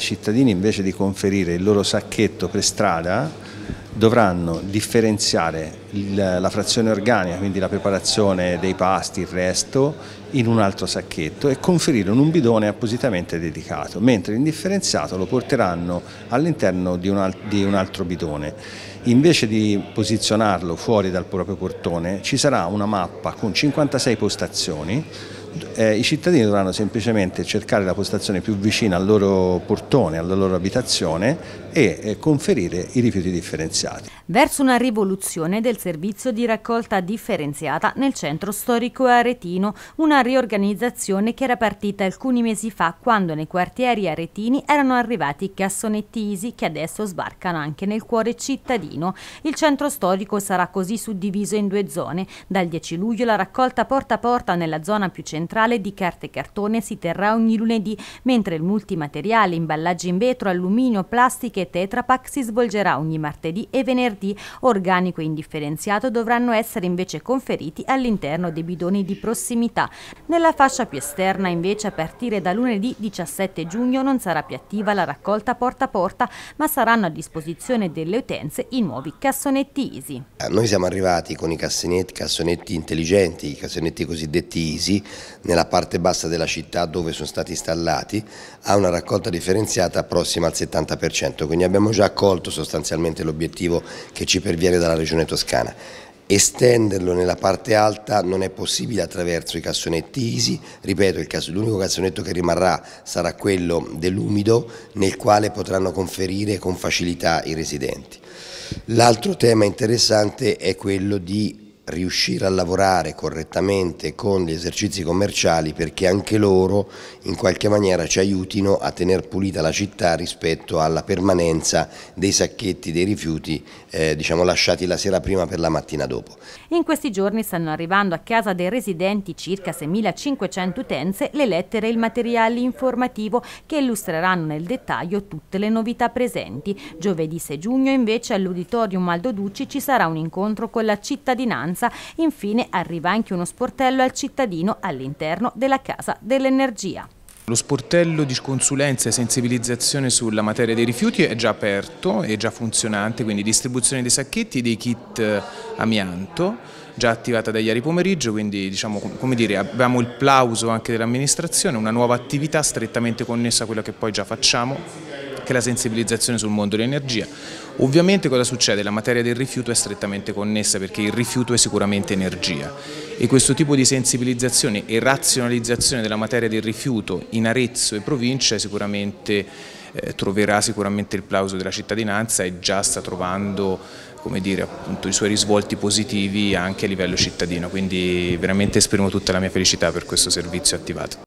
I cittadini invece di conferire il loro sacchetto per strada dovranno differenziare la frazione organica, quindi la preparazione dei pasti, il resto, in un altro sacchetto e conferire un bidone appositamente dedicato, mentre l'indifferenziato lo porteranno all'interno di, un altro bidone. Invece di posizionarlo fuori dal proprio portone ci sarà una mappa con 56 postazioni eh, i cittadini dovranno semplicemente cercare la postazione più vicina al loro portone, alla loro abitazione e eh, conferire i rifiuti differenziati verso una rivoluzione del servizio di raccolta differenziata nel centro storico aretino, una riorganizzazione che era partita alcuni mesi fa quando nei quartieri aretini erano arrivati i cassonettisi che adesso sbarcano anche nel cuore cittadino. Il centro storico sarà così suddiviso in due zone. Dal 10 luglio la raccolta porta a porta nella zona più centrale di carte e cartone si terrà ogni lunedì, mentre il multimateriale, imballaggi in vetro, alluminio, plastiche e tetrapack si svolgerà ogni martedì e venerdì TNT organico e indifferenziato dovranno essere invece conferiti all'interno dei bidoni di prossimità. Nella fascia più esterna invece a partire da lunedì 17 giugno non sarà più attiva la raccolta porta a porta ma saranno a disposizione delle utenze i nuovi cassonetti ISI. Eh, noi siamo arrivati con i cassonetti intelligenti, i cassonetti cosiddetti ISI, nella parte bassa della città dove sono stati installati, a una raccolta differenziata prossima al 70%, quindi abbiamo già accolto sostanzialmente l'obiettivo che ci perviene dalla Regione Toscana estenderlo nella parte alta non è possibile attraverso i cassonetti ISI, ripeto l'unico cassonetto che rimarrà sarà quello dell'umido nel quale potranno conferire con facilità i residenti. L'altro tema interessante è quello di riuscire a lavorare correttamente con gli esercizi commerciali perché anche loro in qualche maniera ci aiutino a tenere pulita la città rispetto alla permanenza dei sacchetti dei rifiuti eh, diciamo lasciati la sera prima per la mattina dopo. In questi giorni stanno arrivando a casa dei residenti circa 6.500 utenze le lettere e il materiale informativo che illustreranno nel dettaglio tutte le novità presenti. Giovedì 6 giugno invece all'uditorium Aldo Ducci ci sarà un incontro con la cittadinanza Brianza. Infine arriva anche uno sportello al cittadino all'interno della Casa dell'Energia. Lo sportello di consulenza e sensibilizzazione sulla materia dei rifiuti è già aperto, è già funzionante, quindi distribuzione dei sacchetti e dei kit eh, amianto, già attivata da ieri pomeriggio, quindi diciamo, come dire, abbiamo il plauso anche dell'amministrazione, una nuova attività strettamente connessa a quella che poi già facciamo che è la sensibilizzazione sul mondo dell'energia. Ovviamente cosa succede? La materia del rifiuto è strettamente connessa perché il rifiuto è sicuramente energia e questo tipo di sensibilizzazione e razionalizzazione della materia del rifiuto in Arezzo e provincia sicuramente, eh, troverà sicuramente il plauso della cittadinanza e già sta trovando dire, appunto, i suoi risvolti positivi anche a livello cittadino, quindi veramente esprimo tutta la mia felicità per questo servizio attivato.